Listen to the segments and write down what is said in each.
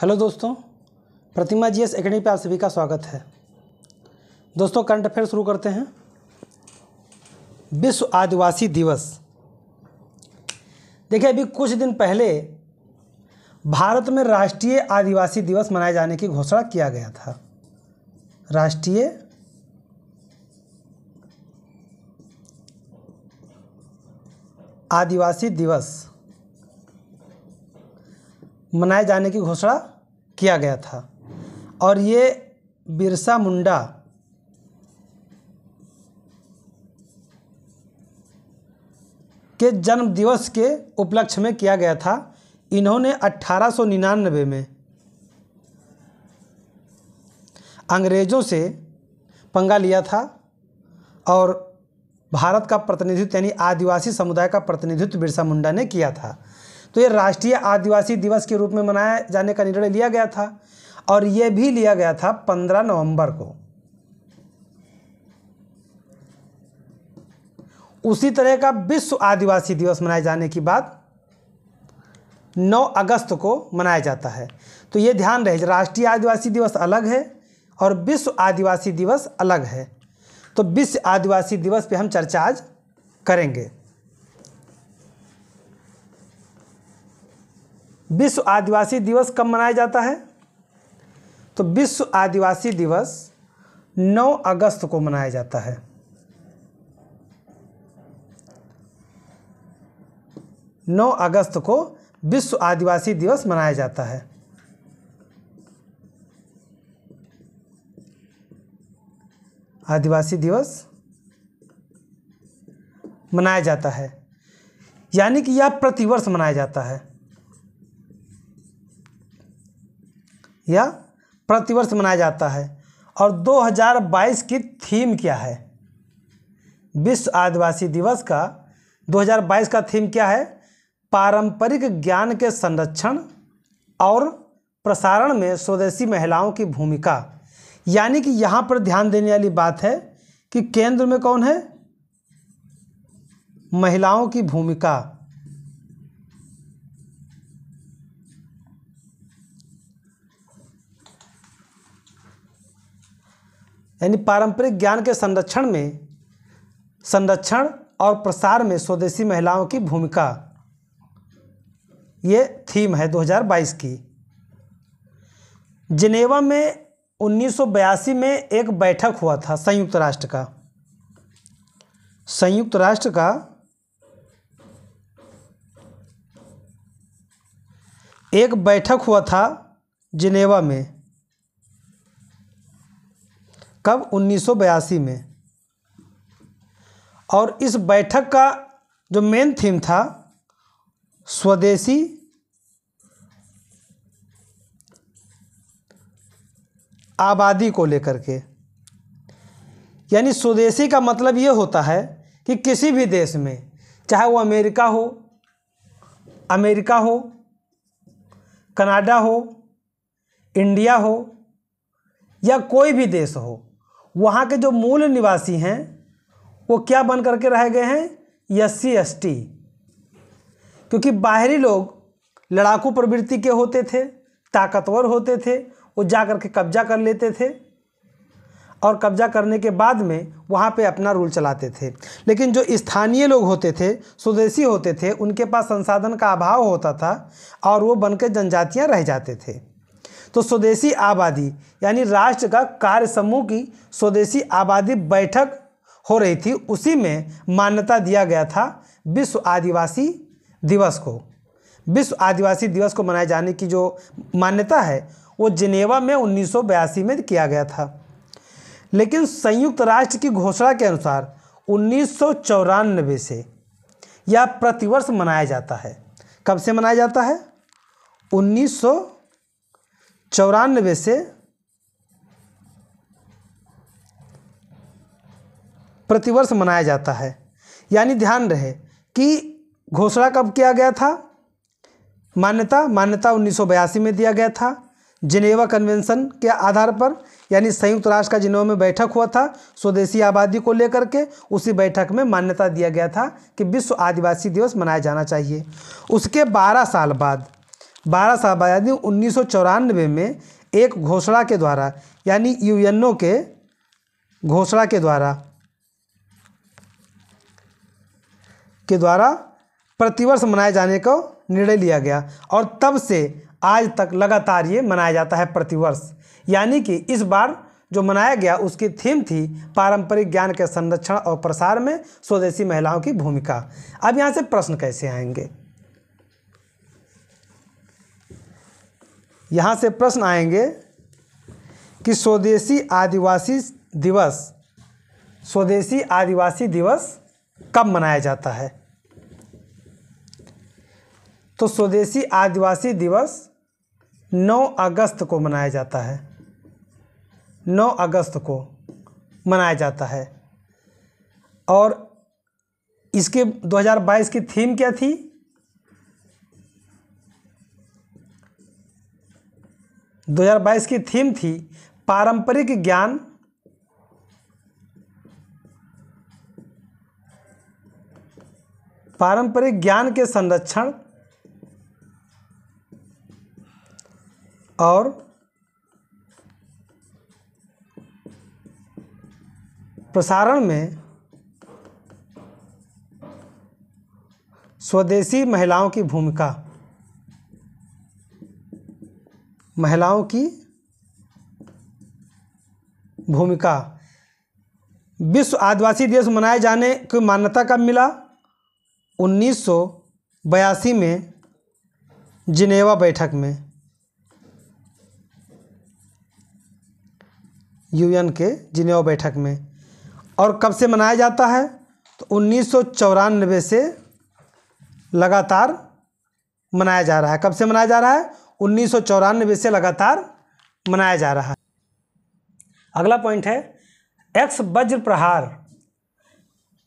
hello दोस्तों प्रतिमा GS academy पर आप सभी का स्वागत है दोस्तों करंट अफेयर शुरू करते हैं विश्व आदिवासी दिवस देखिए अभी कुछ दिन पहले भारत में राष्ट्रीय आदिवासी दिवस मनाए जाने की घोषणा किया गया था राष्ट्रीय आदिवासी दिवस मनाए जाने की घोषणा किया गया था और ये बिरसा मुंडा के जन्म दिवस के उपलक्ष्य में किया गया था इन्होंने 1899 में अंग्रेज़ों से पंगा लिया था और भारत का प्रतिनिधित्व यानी आदिवासी समुदाय का प्रतिनिधित्व बिरसा मुंडा ने किया था तो ये राष्ट्रीय आदिवासी दिवस के रूप में मनाया जाने का निर्णय लिया गया था और ये भी लिया गया था पंद्रह नवंबर को उसी तरह का विश्व आदिवासी दिवस मनाए जाने की बात 9 अगस्त को मनाया जाता है तो ये ध्यान रहे राष्ट्रीय आदिवासी दिवस अलग है और विश्व आदिवासी दिवस अलग है तो विश्व आदिवासी दिवस पे हम चर्चा आज करेंगे विश्व आदिवासी दिवस कब मनाया जाता है तो विश्व आदिवासी दिवस 9 अगस्त को मनाया जाता है नौ अगस्त को विश्व आदिवासी दिवस मनाया जाता है आदिवासी दिवस मनाया जाता है यानी कि यह प्रतिवर्ष मनाया जाता है यह प्रतिवर्ष मनाया जाता है और 2022 की थीम क्या है विश्व आदिवासी दिवस का 2022 का थीम क्या है पारंपरिक ज्ञान के संरक्षण और प्रसारण में स्वदेशी महिलाओं की भूमिका यानी कि यहाँ पर ध्यान देने वाली बात है कि केंद्र में कौन है महिलाओं की भूमिका यानी पारंपरिक ज्ञान के संरक्षण में संरक्षण और प्रसार में स्वदेशी महिलाओं की भूमिका ये थीम है 2022 की जिनेवा में 1982 में एक बैठक हुआ था संयुक्त राष्ट्र का संयुक्त राष्ट्र का एक बैठक हुआ था जिनेवा में कब 1982 में और इस बैठक का जो मेन थीम था स्वदेशी आबादी को लेकर के यानी स्वदेशी का मतलब ये होता है कि किसी भी देश में चाहे वो अमेरिका हो अमेरिका हो कनाडा हो इंडिया हो या कोई भी देश हो वहाँ के जो मूल निवासी हैं वो क्या बन करके रह गए हैं एस सी एस टी क्योंकि बाहरी लोग लड़ाकू प्रवृत्ति के होते थे ताकतवर होते थे वो जा कर के कब्जा कर लेते थे और कब्जा करने के बाद में वहाँ पे अपना रूल चलाते थे लेकिन जो स्थानीय लोग होते थे स्वदेशी होते थे उनके पास संसाधन का अभाव होता था और वो बनकर जनजातियाँ रह जाते थे तो स्वदेशी आबादी यानी राष्ट्र का कार्य समूह की स्वदेशी आबादी बैठक हो रही थी उसी में मान्यता दिया गया था विश्व आदिवासी दिवस को विश्व आदिवासी दिवस को मनाए जाने की जो मान्यता है वो जिनेवा में उन्नीस में किया गया था लेकिन संयुक्त राष्ट्र की घोषणा के अनुसार उन्नीस से यह प्रतिवर्ष मनाया जाता है कब से मनाया जाता है उन्नीस चौरानवे से प्रतिवर्ष मनाया जाता है यानी ध्यान रहे कि घोषणा कब किया गया था मान्यता मान्यता 1982 में दिया गया था जिनेवा कन्वेंशन के आधार पर यानी संयुक्त राष्ट्र का जिनेवा में बैठक हुआ था स्वदेशी आबादी को लेकर के उसी बैठक में मान्यता दिया गया था कि विश्व आदिवासी दिवस मनाया जाना चाहिए उसके 12 साल बाद बारह साहब यानी उन्नीस में एक घोषणा के द्वारा यानी यूएनओ के घोषणा के द्वारा के द्वारा प्रतिवर्ष मनाए जाने को निर्णय लिया गया और तब से आज तक लगातार ये मनाया जाता है प्रतिवर्ष यानी कि इस बार जो मनाया गया उसकी थीम थी पारंपरिक ज्ञान के संरक्षण और प्रसार में स्वदेशी महिलाओं की भूमिका अब यहाँ से प्रश्न कैसे आएंगे यहाँ से प्रश्न आएंगे कि स्वदेशी आदिवासी दिवस स्वदेशी आदिवासी दिवस कब मनाया जाता है तो स्वदेशी आदिवासी दिवस 9 अगस्त को मनाया जाता है 9 अगस्त को मनाया जाता है और इसके 2022 की थीम क्या थी 2022 की थीम थी पारंपरिक ज्ञान पारंपरिक ज्ञान के संरक्षण और प्रसारण में स्वदेशी महिलाओं की भूमिका महिलाओं की भूमिका विश्व आदिवासी दिवस मनाए जाने की मान्यता कब मिला उन्नीस में जिनेवा बैठक में यूएन के जिनेवा बैठक में और कब से मनाया जाता है तो उन्नीस से लगातार मनाया जा रहा है कब से मनाया जा रहा है उन्नीस से लगातार मनाया जा रहा है अगला पॉइंट है एक्स वज्र प्रहार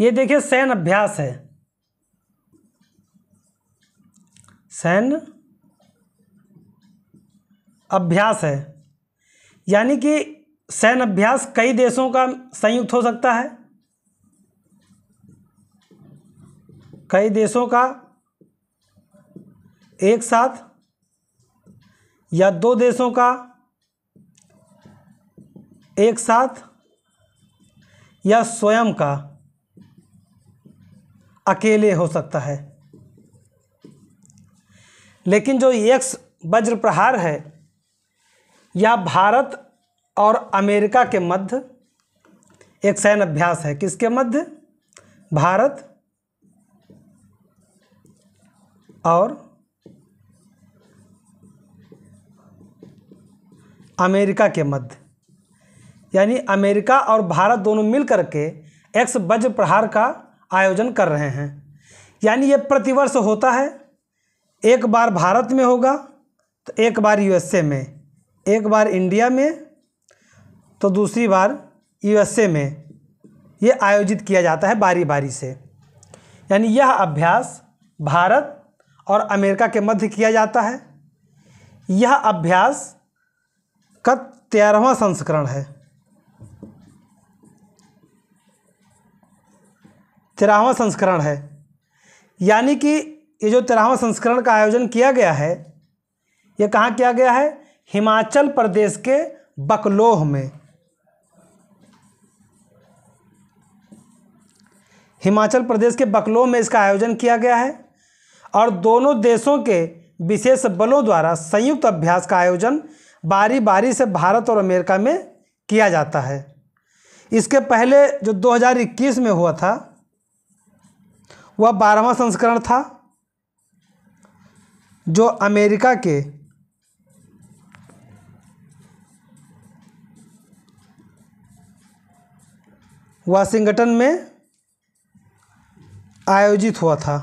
ये देखिए सैन अभ्यास है सैन अभ्यास है यानी कि सैन अभ्यास कई देशों का संयुक्त हो सकता है कई देशों का एक साथ या दो देशों का एक साथ या स्वयं का अकेले हो सकता है लेकिन जो यक्ष वज्र प्रहार है यह भारत और अमेरिका के मध्य एक सैन्य अभ्यास है किसके मध्य भारत और अमेरिका के मध्य यानी अमेरिका और भारत दोनों मिल के एक्स वज्र प्रहार का आयोजन कर रहे हैं यानी ये प्रतिवर्ष होता है एक बार भारत में होगा तो एक बार यूएसए में एक बार इंडिया में तो दूसरी बार यूएसए में ये आयोजित किया जाता है बारी बारी से यानी यह अभ्यास भारत और अमेरिका के मध्य किया जाता है यह अभ्यास का तेरहवा संस्करण है तेरहवा संस्करण है यानी कि ये जो तेरहवा संस्करण का आयोजन किया गया है ये कहाँ किया गया है हिमाचल प्रदेश के बकलोह में हिमाचल प्रदेश के बकलोह में इसका आयोजन किया गया है और दोनों देशों के विशेष बलों द्वारा संयुक्त अभ्यास का आयोजन बारी बारी से भारत और अमेरिका में किया जाता है इसके पहले जो 2021 में हुआ था वह बारहवा संस्करण था जो अमेरिका के वाशिंगटन में आयोजित हुआ था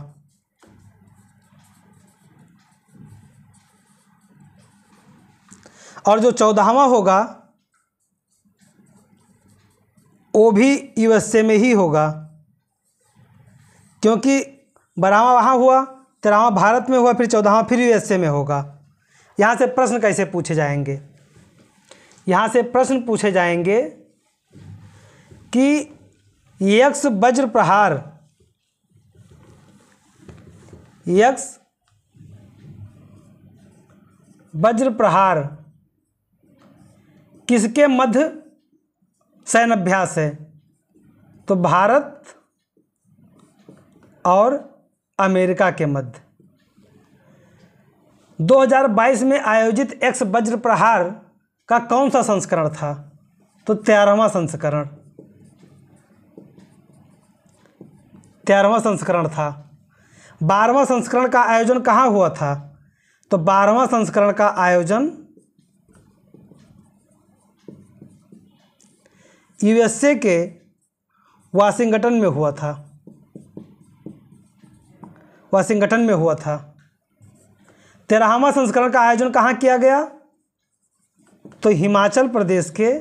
और जो चौदहवा होगा वो भी यूएसए में ही होगा क्योंकि बारहवा वहाँ हुआ तेरहवा भारत में हुआ फिर चौदहवा फिर यूएसए में होगा यहाँ से प्रश्न कैसे पूछे जाएंगे यहाँ से प्रश्न पूछे जाएंगे कि यक्ष वज्र प्रहार यक्ष वज्र प्रहार किसके मध्य सैन्य अभ्यास है तो भारत और अमेरिका के मध्य 2022 में आयोजित एक्स वज्र प्रहार का कौन सा संस्करण था तो तेरहवा संस्करण तेरहवा संस्करण था बारहवा संस्करण का आयोजन कहाँ हुआ था तो बारहवा संस्करण का आयोजन यूएसए के वाशिंगटन में हुआ था वाशिंगटन में हुआ था तेरहवा संस्करण का आयोजन कहाँ किया गया तो हिमाचल प्रदेश के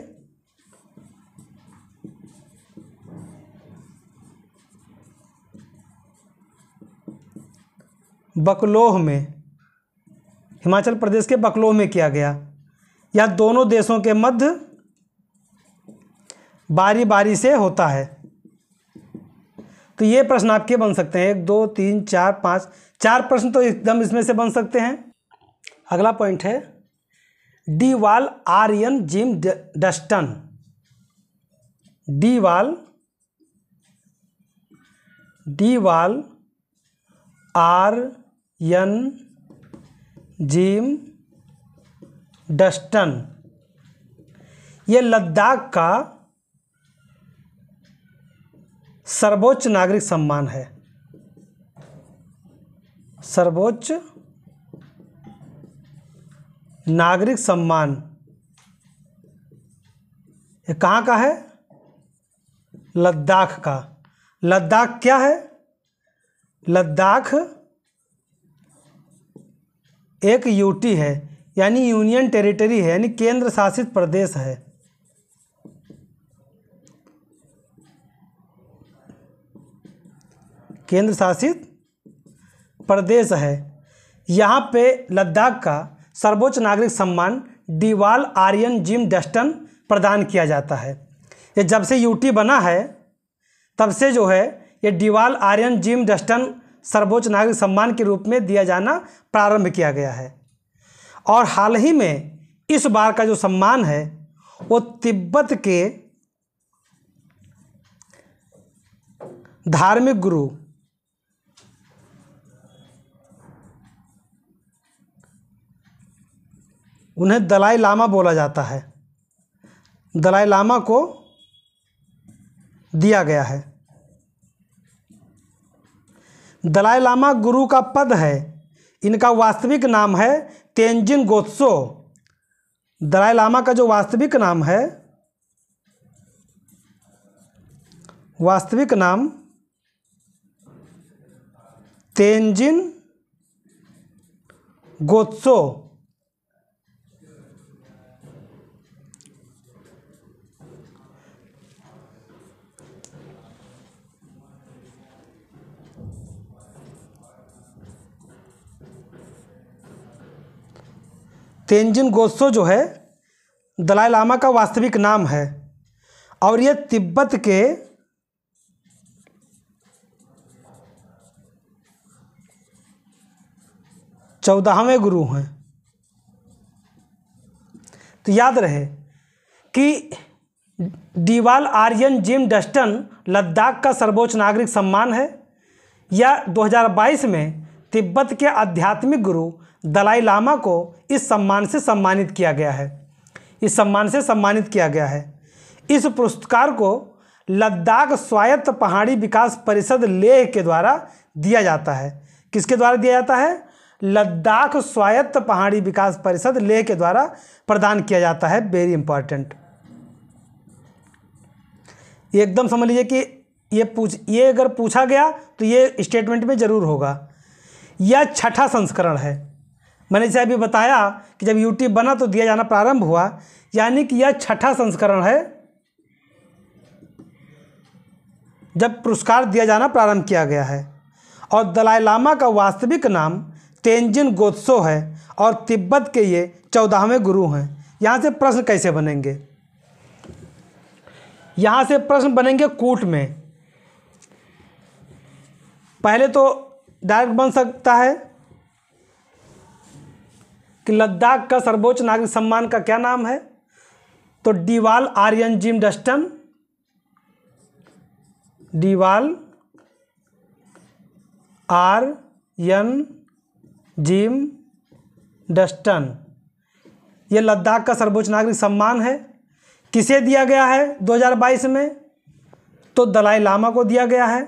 बकलोह में हिमाचल प्रदेश के बकलोह में किया गया यह दोनों देशों के मध्य बारी बारी से होता है तो ये प्रश्न आपके बन सकते हैं एक दो तीन चार पाँच चार प्रश्न तो एकदम इसमें से बन सकते हैं अगला पॉइंट है डी वाल आर्यन जिम डस्टन डी वाल डी वाल आर यन जिम डस्टन ये लद्दाख का सर्वोच्च नागरिक सम्मान है सर्वोच्च नागरिक सम्मान ये कहाँ का है लद्दाख का लद्दाख क्या है लद्दाख एक यूटी है यानी यूनियन टेरिटरी है यानी केंद्र शासित प्रदेश है केंद्र शासित प्रदेश है यहाँ पे लद्दाख का सर्वोच्च नागरिक सम्मान डीवाल आर्यन जिम डस्टन प्रदान किया जाता है ये जब से यूटी बना है तब से जो है ये डीवाल आर्यन जिम डस्टन सर्वोच्च नागरिक सम्मान के रूप में दिया जाना प्रारंभ किया गया है और हाल ही में इस बार का जो सम्मान है वो तिब्बत के धार्मिक गुरु उन्हें दलाई लामा बोला जाता है दलाई लामा को दिया गया है दलाई लामा गुरु का पद है इनका वास्तविक नाम है तेंजिन गोत्सो दलाई लामा का जो वास्तविक नाम है वास्तविक नाम तेंजिन गोत्सो तेंजिन गोस्सो जो है दलाई लामा का वास्तविक नाम है और यह तिब्बत के चौदहवें गुरु हैं तो याद रहे कि डीवाल आर्यन जिम डस्टन लद्दाख का सर्वोच्च नागरिक सम्मान है या 2022 में तिब्बत के आध्यात्मिक गुरु दलाई लामा को इस सम्मान से सम्मानित किया गया है इस सम्मान से सम्मानित किया गया है इस पुरस्कार को लद्दाख स्वायत्त पहाड़ी विकास परिषद लेह के द्वारा दिया जाता है किसके द्वारा दिया जाता है लद्दाख स्वायत्त पहाड़ी विकास परिषद लेह के द्वारा प्रदान किया जाता है वेरी इंपॉर्टेंट एकदम समझ लीजिए कि ये पूछ ये अगर पूछा गया तो ये स्टेटमेंट में ज़रूर होगा यह छठा संस्करण है मैंने जैसे अभी बताया कि जब यूट्यूब बना तो दिया जाना प्रारंभ हुआ यानी कि यह छठा संस्करण है जब पुरस्कार दिया जाना प्रारंभ किया गया है और दलाई लामा का वास्तविक नाम तेंजिन गोत्सो है और तिब्बत के ये चौदाहवें गुरु हैं यहाँ से प्रश्न कैसे बनेंगे यहाँ से प्रश्न बनेंगे कूट में पहले तो डायरेक्ट बन सकता है कि लद्दाख का सर्वोच्च नागरिक सम्मान का क्या नाम है तो डीवाल आर्यन जिम डस्टन डीवाल आर यन जिम डस्टन ये लद्दाख का सर्वोच्च नागरिक सम्मान है किसे दिया गया है 2022 में तो दलाई लामा को दिया गया है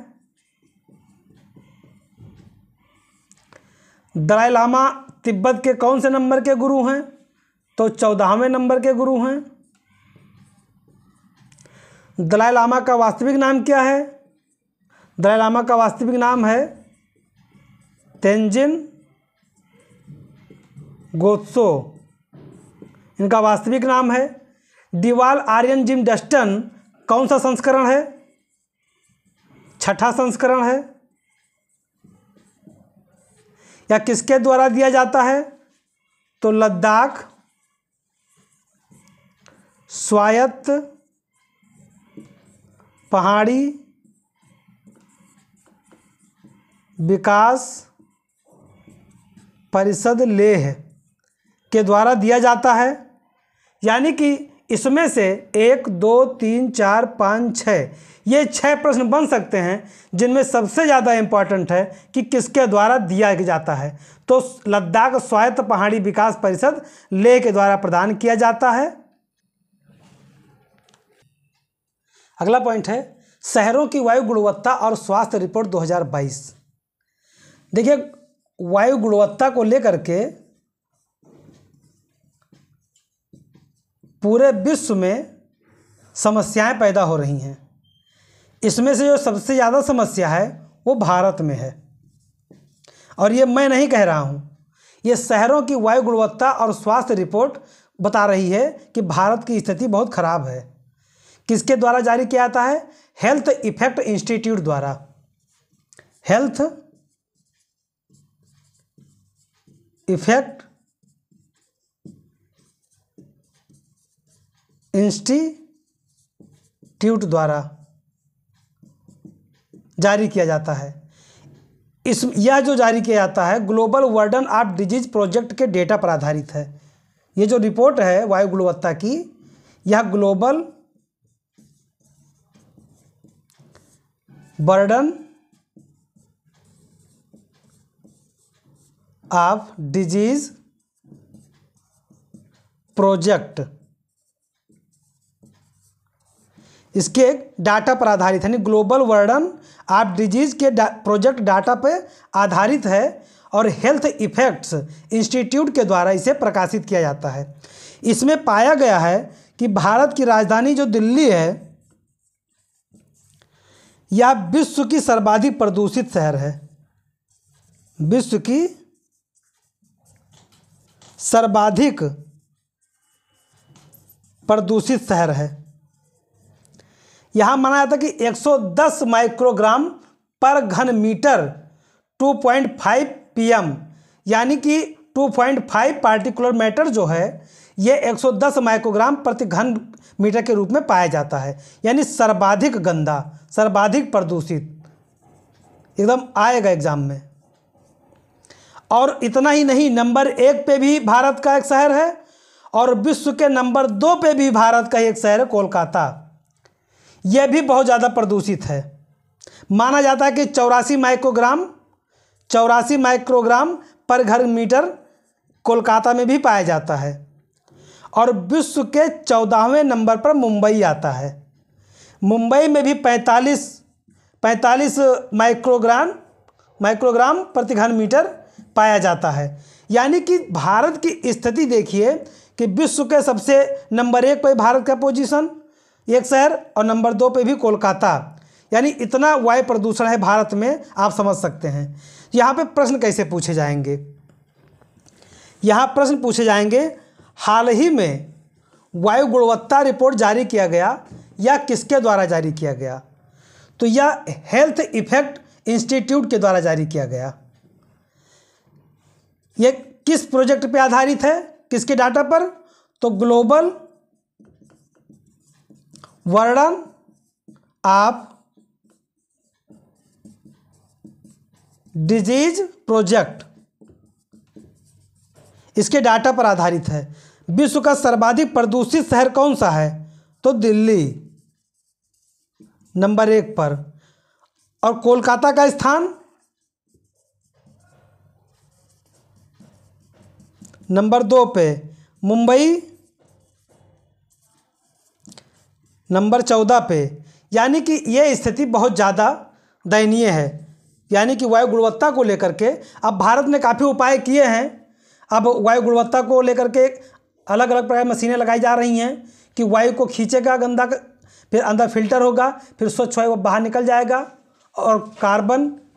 दलाई लामा तिब्बत के कौन से नंबर के गुरु हैं तो चौदहवें नंबर के गुरु हैं दलाई लामा का वास्तविक नाम क्या है दलाई लामा का वास्तविक नाम है तेंजिन गोत्सो इनका वास्तविक नाम है दीवाल आर्यन जिम डस्टन कौन सा संस्करण है छठा संस्करण है या किसके द्वारा दिया जाता है तो लद्दाख स्वायत्त पहाड़ी विकास परिषद लेह के द्वारा दिया जाता है यानी कि इसमें से एक दो तीन चार पाँच छः ये छः प्रश्न बन सकते हैं जिनमें सबसे ज़्यादा इम्पॉर्टेंट है कि किसके द्वारा दिया जाता है तो लद्दाख स्वायत्त पहाड़ी विकास परिषद लेह के द्वारा प्रदान किया जाता है अगला पॉइंट है शहरों की वायु गुणवत्ता और स्वास्थ्य रिपोर्ट 2022 देखिए वायु गुणवत्ता को लेकर के पूरे विश्व में समस्याएं पैदा हो रही हैं इसमें से जो सबसे ज़्यादा समस्या है वो भारत में है और ये मैं नहीं कह रहा हूँ ये शहरों की वायु गुणवत्ता और स्वास्थ्य रिपोर्ट बता रही है कि भारत की स्थिति बहुत ख़राब है किसके द्वारा जारी किया जाता है हेल्थ इफेक्ट इंस्टीट्यूट द्वारा हेल्थ इफेक्ट इंस्टीट्यूट द्वारा जारी किया जाता है इस यह जो जारी किया जाता है global burden of disease project के डेटा पर आधारित है ये जो रिपोर्ट है वायु गुणवत्ता की यह global burden of disease project इसके डाटा पर आधारित यानी ग्लोबल वर्डन आप डिजीज़ के डा, प्रोजेक्ट डाटा पर आधारित है और हेल्थ इफेक्ट्स इंस्टीट्यूट के द्वारा इसे प्रकाशित किया जाता है इसमें पाया गया है कि भारत की राजधानी जो दिल्ली है यह विश्व की सर्वाधिक प्रदूषित शहर है विश्व की सर्वाधिक प्रदूषित शहर है यहाँ माना जाता है कि 110 माइक्रोग्राम पर घन मीटर 2.5 पीएम यानी कि 2.5 पार्टिकुलर मैटर जो है ये 110 माइक्रोग्राम प्रति घन मीटर के रूप में पाया जाता है यानी सर्वाधिक गंदा सर्वाधिक प्रदूषित एकदम आएगा एग्जाम में और इतना ही नहीं नंबर एक पे भी भारत का एक शहर है और विश्व के नंबर दो पे भी भारत का एक शहर है कोलकाता यह भी बहुत ज़्यादा प्रदूषित है माना जाता है कि चौरासी माइक्रोग्राम चौरासी माइक्रोग्राम पर घर मीटर कोलकाता में भी पाया जाता है और विश्व के चौदहवें नंबर पर मुंबई आता है मुंबई में भी 45 45 माइक्रोग्राम माइक्रोग्राम प्रति घन मीटर पाया जाता है यानी कि भारत की स्थिति देखिए कि विश्व के सबसे नंबर एक पर भारत का पोजीशन एक शहर और नंबर दो पे भी कोलकाता यानी इतना वायु प्रदूषण है भारत में आप समझ सकते हैं यहाँ पे प्रश्न कैसे पूछे जाएंगे यहाँ प्रश्न पूछे जाएंगे हाल ही में वायु गुणवत्ता रिपोर्ट जारी किया गया या किसके द्वारा जारी किया गया तो यह हेल्थ इफेक्ट इंस्टीट्यूट के द्वारा जारी किया गया यह किस प्रोजेक्ट पर आधारित है किसके डाटा पर तो ग्लोबल वर्णन आप डिजीज प्रोजेक्ट इसके डाटा पर आधारित है विश्व का सर्वाधिक प्रदूषित शहर कौन सा है तो दिल्ली नंबर एक पर और कोलकाता का स्थान नंबर दो पे मुंबई नंबर चौदह पे यानी कि यह स्थिति बहुत ज़्यादा दयनीय है यानी कि वायु गुणवत्ता को लेकर के अब भारत ने काफ़ी उपाय किए हैं अब वायु गुणवत्ता को लेकर के अलग अलग प्रकार मशीनें लगाई जा रही हैं कि वायु को खींचेगा गंदा फिर अंदर फिल्टर होगा फिर स्वच्छ वायु बाहर निकल जाएगा और कार्बन